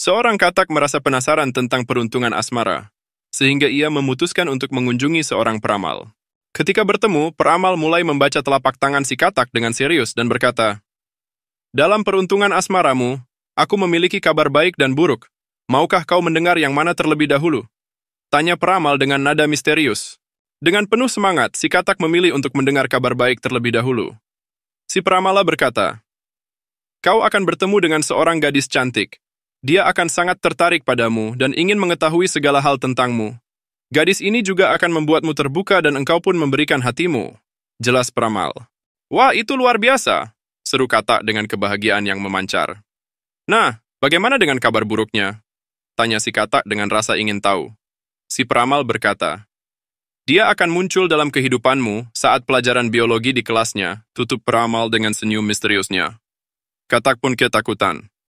Seorang katak merasa penasaran tentang peruntungan asmara, sehingga ia memutuskan untuk mengunjungi seorang peramal. Ketika bertemu, peramal mulai membaca telapak tangan si katak dengan serius dan berkata, Dalam peruntungan asmaramu, aku memiliki kabar baik dan buruk. Maukah kau mendengar yang mana terlebih dahulu? Tanya peramal dengan nada misterius. Dengan penuh semangat, si katak memilih untuk mendengar kabar baik terlebih dahulu. Si peramala berkata, Kau akan bertemu dengan seorang gadis cantik, dia akan sangat tertarik padamu dan ingin mengetahui segala hal tentangmu. Gadis ini juga akan membuatmu terbuka dan engkau pun memberikan hatimu. Jelas peramal. Wah, itu luar biasa, seru kata dengan kebahagiaan yang memancar. Nah, bagaimana dengan kabar buruknya? Tanya si kata dengan rasa ingin tahu. Si peramal berkata, dia akan muncul dalam kehidupanmu saat pelajaran biologi di kelasnya, tutup peramal dengan senyum misteriusnya. Katak pun ketakutan.